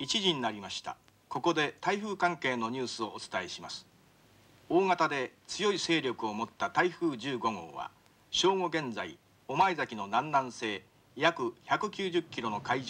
1時になりましたここで台風関係のニュースをお伝えします大型で強い勢力を持った台風15号は正午現在御前崎の南南西約190キロの海上